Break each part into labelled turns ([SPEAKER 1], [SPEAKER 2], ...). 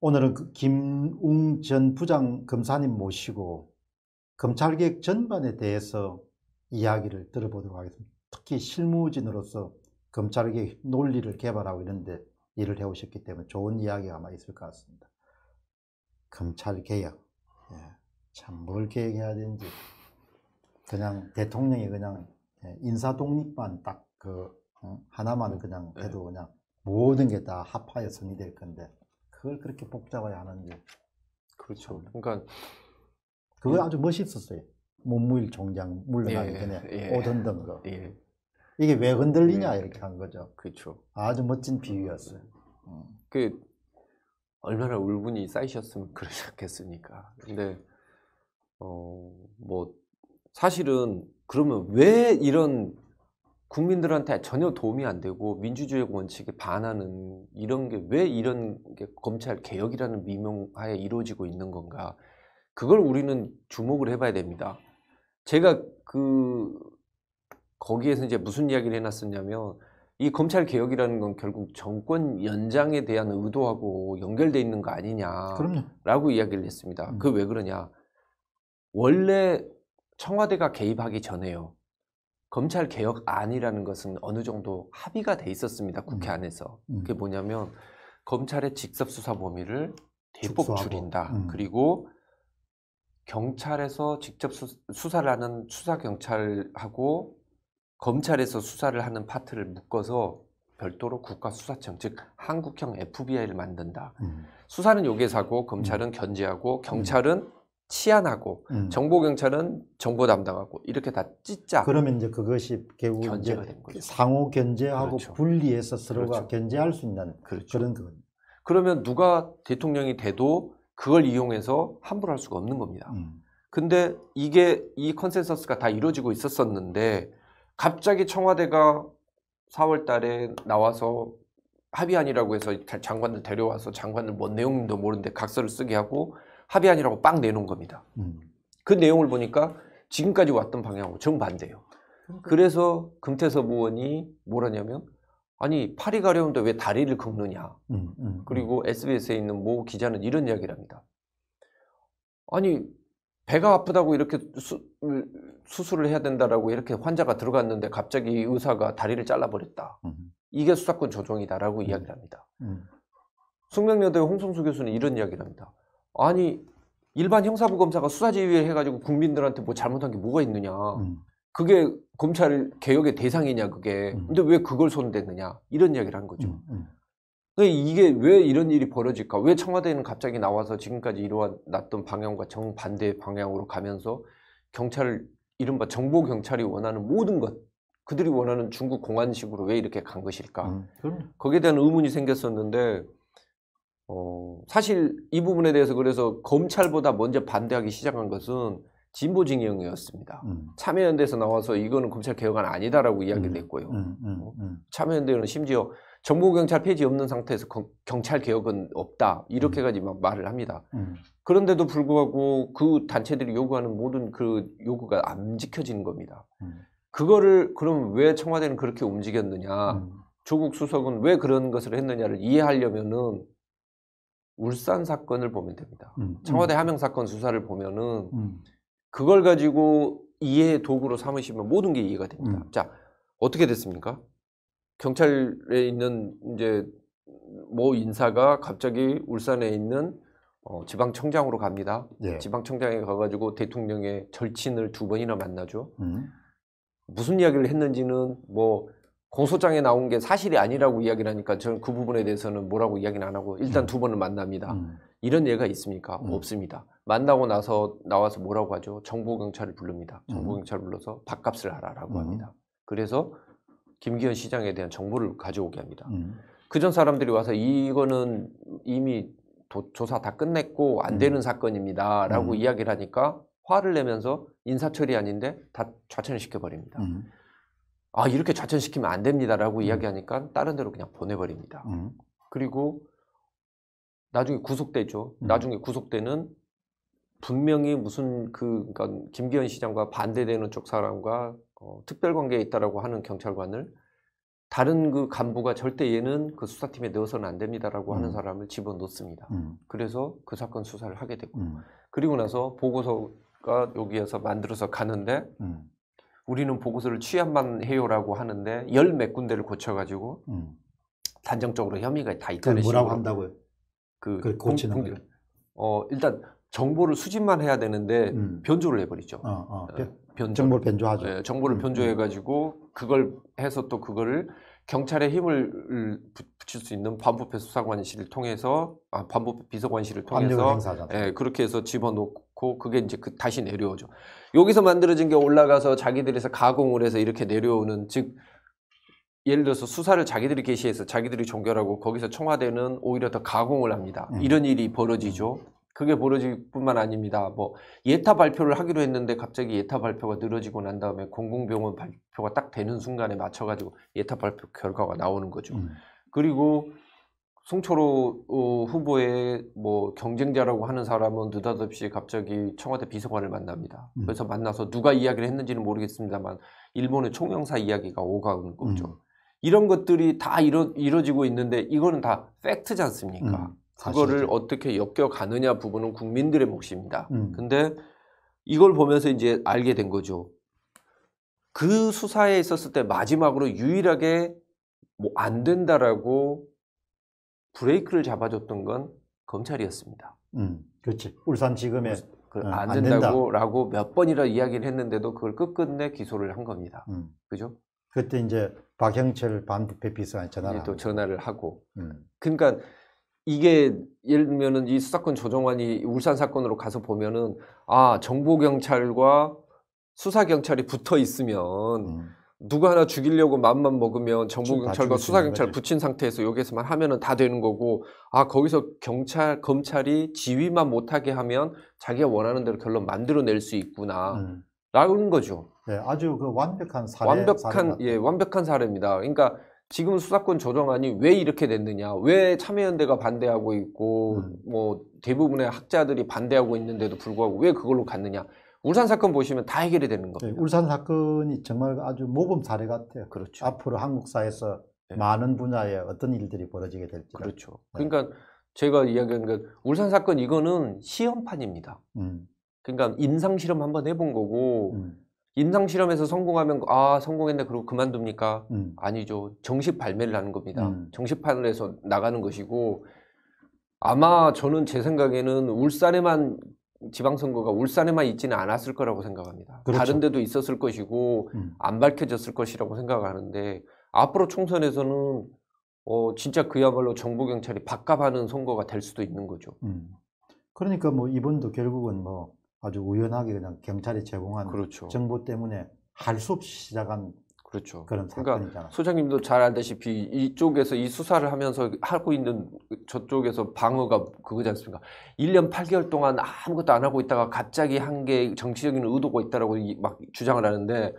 [SPEAKER 1] 오늘은 그 김웅 전 부장 검사님 모시고 검찰개혁 전반에 대해서 이야기를 들어보도록 하겠습니다. 특히 실무진으로서 검찰개혁 논리를 개발하고 있는데 일을 해오셨기 때문에 좋은 이야기가 아마 있을 것 같습니다. 검찰개혁. 예, 참뭘 계획해야 되는지. 그냥 대통령이 그냥 예, 인사독립만 딱그 하나만 그냥 네. 해도 그냥 모든 게 다 합하여 성립될 건데 그걸 그렇게 복잡하게 하는지. 그렇죠. 그러니까 그거 예. 아주 멋있었어요. 몸무일 종장 물러나기 예, 전에 예. 오던던 거. 예. 이게 왜 흔들리냐 예. 이렇게 한 거죠. 그렇죠. 아주 멋진 비유였어요.
[SPEAKER 2] 음. 그 얼마나 울분이 쌓이셨으면 그러셨겠습니까. 근데 어뭐 사실은 그러면 왜 이런 국민들한테 전혀 도움이 안 되고 민주주의 원칙에 반하는 이런 게 왜 이런 게 검찰 개혁이라는 미명하에 이루어지고 있는 건가 그걸 우리는 주목을 해봐야 됩니다. 제가 그 거기에서 이제 무슨 이야기를 해놨었냐면 이 검찰 개혁이라는 건 결국 정권 연장에 대한 의도하고 연결돼 있는 거 아니냐라고 이야기를 했습니다. 음. 그왜 그러냐? 원래 청와대가 개입하기 전에요. 검찰 개혁안이라는 것은 어느 정도 합의가 돼 있었습니다. 국회 음. 안에서. 음. 그게 뭐냐면 검찰의 직접 수사 범위를 대폭 축소하고. 줄인다. 음. 그리고 경찰에서 직접 수, 사를 하는 수사 경찰하고 검찰에서 수사를 하는 파트를 묶어서 별도로 국가수사청 즉 한국형 FBI를 만든다. 음. 수사는 여기에서 하고 검찰은 음. 견제하고 음. 경찰은 치안하고 음. 정보 경찰은 정보 담당하고 이렇게 다 찢자.
[SPEAKER 1] 그러면 이제 그것이 겨우 견제가 된 거죠. 상호 견제하고 그렇죠. 분리해서 서로가 그렇죠. 견제할 수 있는 그렇죠. 그런 그거
[SPEAKER 2] 그러면 누가 대통령이 돼도 그걸 이용해서 함부로 할 수가 없는 겁니다. 음. 근데 이게 이 컨센서스가 다 이루어지고 있었었는데 갑자기 청와대가 4월 달에 나와서 합의안이라고 해서 장관들 데려와서 장관들 뭔 뭐 내용도 모르는데 각서를 쓰게 하고 합의안이라고 빵 내놓은 겁니다. 음. 그 내용을 보니까 지금까지 왔던 방향하고 정반대예요. 그래서 금태섭 의원이 뭐라냐면 아니 팔이 가려운데 왜 다리를 긁느냐. 음, 음, 음. 그리고 SBS에 있는 모 기자는 이런 이야기를 합니다. 아니 배가 아프다고 이렇게 수, 수술을 해야 된다라고 이렇게 환자가 들어갔는데 갑자기 의사가 다리를 잘라버렸다. 음. 이게 수사권 조정이다라고 음. 이야기를 합니다. 음. 숙명여대 홍성수 교수는 이런 이야기를 합니다. 아니 일반 형사부검사가 수사지휘회 해가지고 국민들한테 뭐 잘못한 게 뭐가 있느냐. 음. 그게 검찰 개혁의 대상이냐 그게. 음. 근데 왜 그걸 손대느냐 이런 이야기를 한 거죠. 음. 음. 근 이게 왜 이런 일이 벌어질까? 왜 청와대는 갑자기 나와서 지금까지 이루어놨던 방향과 정반대의 방향으로 가면서 경찰 이른바 정보 경찰이 원하는 모든 것 그들이 원하는 중국 공안식으로 왜 이렇게 간 것일까? 음, 거기에 대한 의문이 생겼었는데 어, 사실 이 부분에 대해서 그래서 검찰보다 먼저 반대하기 시작한 것은 진보 진영이었습니다. 음. 참여연대에서 나와서 이거는 검찰 개혁안 아니다라고 이야기를 음. 했고요. 음, 음, 어, 참여연대는 심지어 정보경찰 폐지 없는 상태에서 경찰 개혁은 없다 이렇게까지 막 말을 합니다. 음. 그런데도 불구하고 그 단체들이 요구하는 모든 그 요구가 안 지켜지는 겁니다. 음. 그거를 그럼 왜 청와대는 그렇게 움직였느냐, 음. 조국 수석은 왜 그런 것을 했느냐를 이해하려면은 울산 사건을 보면 됩니다. 음. 음. 청와대 하명 사건 수사를 보면은 음. 그걸 가지고 이해 도구로 삼으시면 모든 게 이해가 됩니다. 음. 자 어떻게 됐습니까? 경찰에 있는 이제 모 인사가 갑자기 울산에 있는 어, 지방청장으로 갑니다. 예. 지방청장에 가가지고 대통령의 절친을 두 번이나 만나죠. 음. 무슨 이야기를 했는지는 뭐 공소장에 나온 게 사실이 아니라고 이야기를 하니까 저는 그 부분에 대해서는 뭐라고 이야기는 안 하고 일단 음. 두 번을 만납니다. 음. 이런 예가 있습니까? 음. 없습니다. 만나고 나서 나와서 뭐라고 하죠? 정보 경찰을 부릅니다. 음. 정보 경찰 을 불러서 밥값을 하라라고 음. 합니다. 그래서 김기현 시장에 대한 정보를 가져오게 합니다. 그 전 사람들이 와서 이거는 이미 도, 조사 다 끝냈고 안 되는 사건입니다라고 이야기를 하니까 화를 내면서 인사처리 아닌데 다 좌천을 시켜버립니다. 아 이렇게 좌천시키면 안 됩니다라고 음. 이야기하니까 다른 데로 그냥 보내버립니다. 음. 그리고 나중에 구속되죠. 음. 나중에 구속되는 분명히 무슨 그 그러니까 김기현 시장과 반대되는 쪽 사람과 어, 특별관계에 있다라고 하는 경찰관을 다른 그 간부가 절대 얘는 그 수사팀에 넣어서는 안 됩니다라고 하는 음. 사람을 집어넣습니다. 음. 그래서 그 사건 수사를 하게 되고 음. 그리고 나서 보고서가 여기에서 만들어서 가는데. 우리는 보고서를 취합만 해요라고 하는데 열 몇 군데를 고쳐가지고 음. 단정적으로 혐의가 다 있다는 식으로 뭐라고 한다고요? 그, 고치는 공, 공, 어 일단 정보를 수집만 해야 되는데 음. 변조를 해버리죠. 어, 어. 어 변, 변조. 정보를 변조하죠. 네, 정보를 음. 변조해가지고 음. 그걸 해서 또 그거를 경찰의 힘을 붙일 수 있는 반부패 수사관실을 통해서 아, 반부패 비서관실을 통해서 예, 그렇게 해서 집어넣고 그게 이제 그 다시 내려오죠. 여기서 만들어진 게 올라가서 자기들에서 가공을 해서 이렇게 내려오는 즉 예를 들어서 수사를 자기들이 개시해서 자기들이 종결하고 거기서 청와대는 오히려 더 가공을 합니다. 음. 이런 일이 벌어지죠. 음. 그게 벌어질 뿐만 아닙니다. 뭐 예타 발표를 하기로 했는데 갑자기 예타 발표가 늘어지고 난 다음에 공공병원 발표가 딱 되는 순간에 맞춰가지고 예타 발표 결과가 나오는 거죠. 음. 그리고 송초로 어, 후보의 뭐 경쟁자라고 하는 사람은 느닷없이 갑자기 청와대 비서관을 만납니다. 음. 그래서 만나서 누가 이야기를 했는지는 모르겠습니다만 일본의 총영사 이야기가 오가는 거죠. 음. 이런 것들이 다 이루, 이루어지고 있는데 이거는 다 팩트지 않습니까? 음. 그거를 사실은. 어떻게 엮여가느냐 부분은 국민들의 몫입니다. 음. 근데 이걸 보면서 이제 알게 된 거죠. 그 수사에 있었을 때 마지막으로 유일하게 뭐 안 된다라고 브레이크를 잡아줬던 건
[SPEAKER 1] 검찰이었습니다. 음, 그렇지. 울산지금에 그, 응, 어, 안
[SPEAKER 2] 된다고라고 몇 번이라 이야기를
[SPEAKER 1] 했는데도 그걸 끝끝내 기소를 한 겁니다. 음. 그죠? 그때 이제 박형철 반부패 비서관 전화를 네, 또 전화를
[SPEAKER 2] 하고. 음.
[SPEAKER 1] 그러니까 이게 예를 들면은
[SPEAKER 2] 이 수사권 조정안이 울산 사건으로 가서 보면은 아 정보 경찰과 수사 경찰이 붙어 있으면 음. 누가 하나 죽이려고 마음만 먹으면 정보 경찰과 수사 경찰 붙인 상태에서 여기서만 하면은 다 되는 거고 아 거기서 경찰 검찰이 지휘만 못하게 하면 자기가 원하는 대로 결론 만들어낼 수 있구나라는 음. 거죠.
[SPEAKER 1] 네, 아주 그 완벽한 사례. 완벽한 사례
[SPEAKER 2] 예, 완벽한 사례입니다. 그러니까 지금 수사권 조정안이 왜 이렇게 됐느냐, 왜 참여연대가 반대하고 있고, 음. 뭐, 대부분의 학자들이 반대하고 있는데도 불구하고 왜 그걸로 갔느냐. 울산 사건 보시면 다
[SPEAKER 1] 해결이 되는 겁니다. 네, 울산 사건이 정말 아주 모범 사례 같아요. 그렇죠. 앞으로 한국 사에서 네. 많은 분야에 어떤 일들이 벌어지게 될지. 그렇죠. 네. 그러니까
[SPEAKER 2] 제가 이야기한 게 울산 사건 이거는 시험판입니다. 음. 그러니까 임상 실험 한번 해본 거고, 음. 임상 실험에서 성공하면 아 성공했네 그리고 그만둡니까? 음. 아니죠. 정식 발매를 하는 겁니다. 음. 정식판을 해서 나가는 것이고 아마 저는 제 생각에는 울산에만 지방선거가 울산에만 있지는 않았을 거라고 생각합니다. 그렇죠. 다른 데도 있었을 것이고 음. 안 밝혀졌을 것이라고 생각하는데 앞으로 총선에서는 어 진짜 그야말로 정부 경찰이 박값하는 선거가 될 수도 있는 거죠.
[SPEAKER 1] 음. 그러니까 뭐 이번도 결국은 뭐 아주 우연하게 그냥 경찰이 제공한 그렇죠. 정보 때문에 할 수 없이 시작한 그렇죠. 그런
[SPEAKER 2] 사건이잖아. 그러니까 소장님도 잘 알다시피 이쪽에서 이 수사를 하면서 하고 있는 저쪽에서 방어가 그거지 않습니까? 1년 8개월 동안 아무것도 안 하고 있다가 갑자기 한 게 정치적인 의도가 있다라고 막 주장을 하는데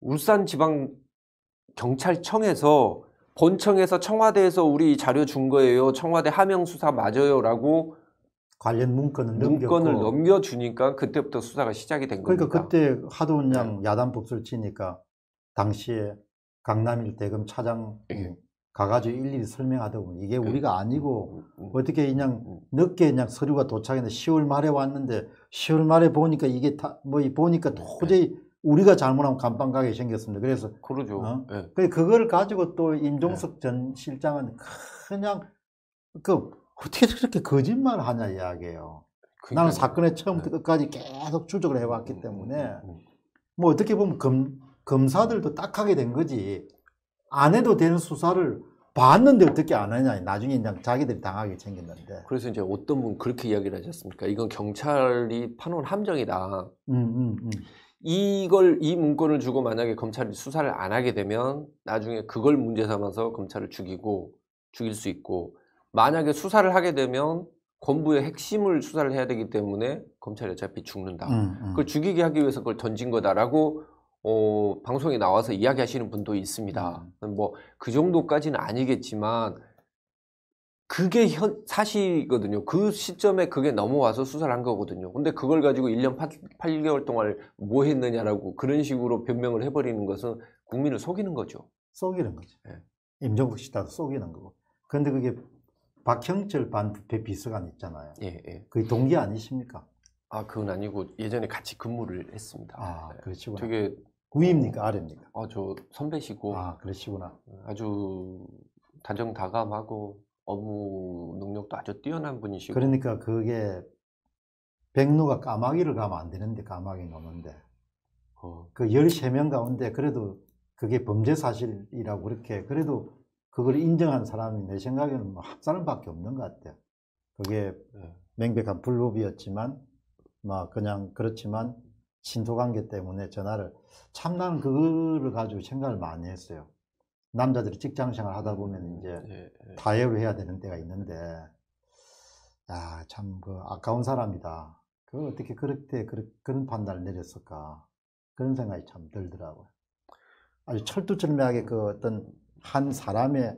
[SPEAKER 2] 울산 지방 경찰청에서 본청에서 청와대에서 우리 자료 준 거예요. 청와대 하명 수사 맞아요라고
[SPEAKER 1] 관련 문건을 문건을 넘겨
[SPEAKER 2] 주니까 그때부터 수사가 시작이 된 그러니까 겁니다.
[SPEAKER 1] 그러니까 그때 하도은양 네. 야단 복수를 치니까 당시에 강남 일대금 차장 네. 가가지고 일일이 설명하더군면 이게 예. 우리가 아니고 음, 음, 음. 어떻게 그냥 늦게 그냥 서류가 도착했는데 10월 말에 왔는데 10월 말에 보니까 이게 다뭐 보니까 도저히 네. 우리가 잘못하면 감방 가게 생겼습니다. 그래서 그러죠. 어? 네. 그걸 가지고 또 임종석 전 실장은 그냥 그 어떻게 그렇게 거짓말을 하냐 이야기예요. 그러니까 나는 사건의 처음부터 네. 끝까지 계속 추적을 해왔기 음, 음 때문에 음, 음, 음, 뭐 어떻게 보면 검, 검사들도 딱하게 된 거지 안 해도 되는 수사를 봤는데 어떻게 안 하냐 나중에 이제 자기들이 당하게 챙겼는데 그래서
[SPEAKER 2] 이제 어떤 분 그렇게 이야기를 하셨습니까 이건 경찰이 파놓은 함정이다 이걸 이 문건을 주고 만약에 검찰이 수사를 안 하게 되면 나중에 그걸 문제 삼아서 검찰을 죽이고 죽일 수 있고 만약에 수사를 하게 되면 권부의 핵심을 수사를 해야 되기 때문에 검찰이 어차피 죽는다. 음, 음. 그걸 죽이게 하기 위해서 그걸 던진 거다라고 어, 방송에 나와서 이야기하시는 분도 있습니다. 음. 뭐그 정도까지는 아니겠지만 그게 현, 사실이거든요. 그 시점에 그게 넘어와서 수사를 한 거거든요. 근데 그걸 가지고 1년 8, 개월 동안 뭐 했느냐라고 그런 식으로 변명을 해버리는 것은 국민을 속이는 거죠.
[SPEAKER 1] 속이는 거죠. 네. 예. 임정국 씨도 속이는 거고. 그런데 그게 박형철 반부패 비서관 있잖아요. 예, 예. 그게 동기 아니십니까? 아, 그건 아니고 예전에 같이 근무를 했습니다. 아, 그렇죠. 되게 구입니까 아래입니까? 아, 저 선배시고. 아, 그러시구나.
[SPEAKER 2] 네, 아주 단정다감하고 업무 능력도 아주 뛰어난
[SPEAKER 1] 분이시고. 그러니까 그게 백로가 까마귀를 가면 안 되는데 까마귀 노는데 어. 그 13명 가운데 그래도 그게 범죄 사실이라고 그렇게 그래도 그걸 인정한 사람이 내 생각에는 뭐한 사람밖에 없는 것 같아요. 그게 명백한 네. 불법이었지만, 막 뭐 그냥 그렇지만 신도 관계 때문에 전화를 참 나는 그거를 가지고 생각을 많이 했어요. 남자들이 직장 생활 하다 보면 음. 이제 예, 예. 다해를 해야 되는 때가 있는데, 야, 참, 그, 아까운 사람이다. 그걸 어떻게 그렇게, 그런 판단을 내렸을까. 그런 생각이 참 들더라고요. 아주 철두철미하게 그 어떤 한 사람의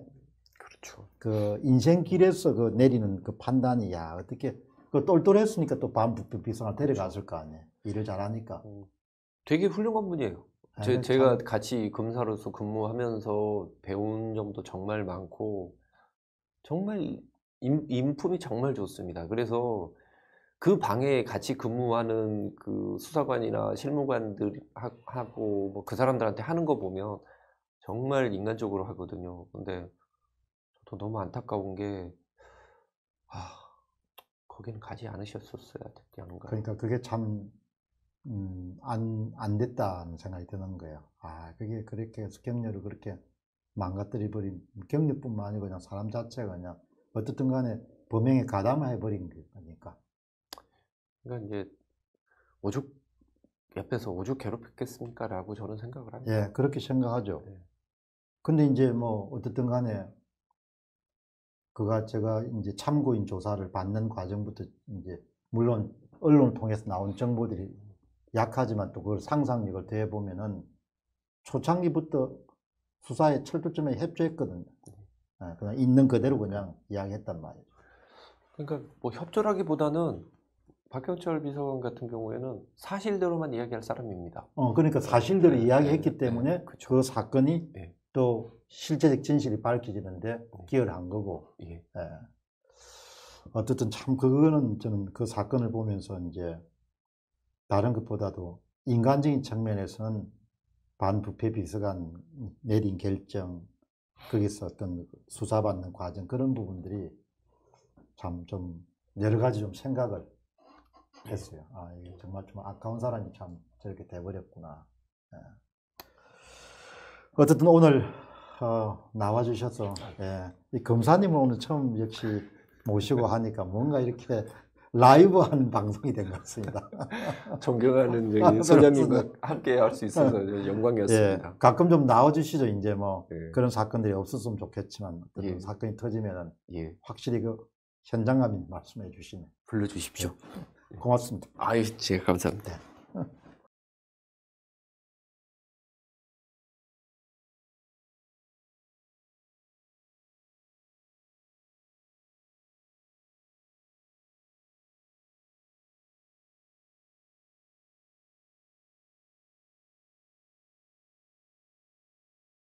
[SPEAKER 1] 그렇죠. 그 인생길에서 그 내리는 그 판단이 야 어떻게 그 똘똘했으니까 또반부패 비서나 데려갔을 거 아니에요. 일을 잘하니까. 어,
[SPEAKER 2] 되게 훌륭한 분이에요. 제, 네, 참... 제가 같이 검사로서 근무하면서 배운 점도 정말 많고 정말 인, 품이 정말 좋습니다. 그래서 그 방에 같이 근무하는 그 수사관이나 실무관들하고 뭐그 사람들한테 하는 거 보면 정말 인간적으로 하거든요. 근데 저도 너무 안타까운 게 아, 거기는 가지 않으셨었어야 되지 않은가. 그러니까
[SPEAKER 1] 그게 참 음, 안, 안 됐다는 생각이 드는 거예요. 아, 그게 그렇게 격려를 그렇게 망가뜨려 버린, 격려뿐만 아니고 그냥 사람 자체가 그냥 어떻든 간에 범행에 가담해 버린 거니까. 그러니까 이제 오죽,
[SPEAKER 2] 옆에서 오죽 괴롭혔겠습니까? 라고 저는 생각을 합니다. 예,
[SPEAKER 1] 그렇게 생각하죠. 네. 근데 이제 뭐 어쨌든 간에 그가 제가 이제 참고인 조사를 받는 과정부터 이제 물론 언론 을 통해서 나온 정보들이 약하지만 또 그걸 상상력을 대해 보면은 초창기부터 수사의 철두점에 협조했거든요. 예, 그냥 있는 그대로 그냥 이야기했단 말이죠.
[SPEAKER 2] 그러니까 뭐 협조라기보다는 박경철 비서관 같은 경우에는 사실대로만 이야기할
[SPEAKER 1] 사람입니다. 어, 그러니까 사실대로 네. 이야기했기 네. 네. 때문에 네. 그 사건이 네. 또 실제적 진실이 밝혀지는데 네. 기여한 를 거고. 예. 예. 어쨌든 참 그거는 저는 그 사건을 보면서 이제 다른 것보다도 인간적인 측면에서는 반부패 비서관 내린 결정, 거기서 어떤 수사받는 과정 그런 부분들이 참 좀 여러 가지 좀 생각을 했어요. 아, 이게 정말 좀 아까운 사람이 참 저렇게 돼버렸구나. 예. 어쨌든 오늘 어, 나와 주셔서 예. 이 검사님을 오늘 처음 역시 모시고 하니까 뭔가 이렇게 라이브하는 방송이 된 것 같습니다. 존경하는 선기장님과
[SPEAKER 2] 아, 함께 할 수 있어서 예. 영광이었습니다. 예,
[SPEAKER 1] 가끔 좀 나와주시죠. 이제 뭐 예. 그런 사건들이 없었으면 좋겠지만 예. 사건이 터지면 예. 확실히 그 현장감이 말씀해 주시면
[SPEAKER 2] 불러주십시오. 예. 고맙습니다. 아유, 제가 예, 감사합니다.
[SPEAKER 1] 네.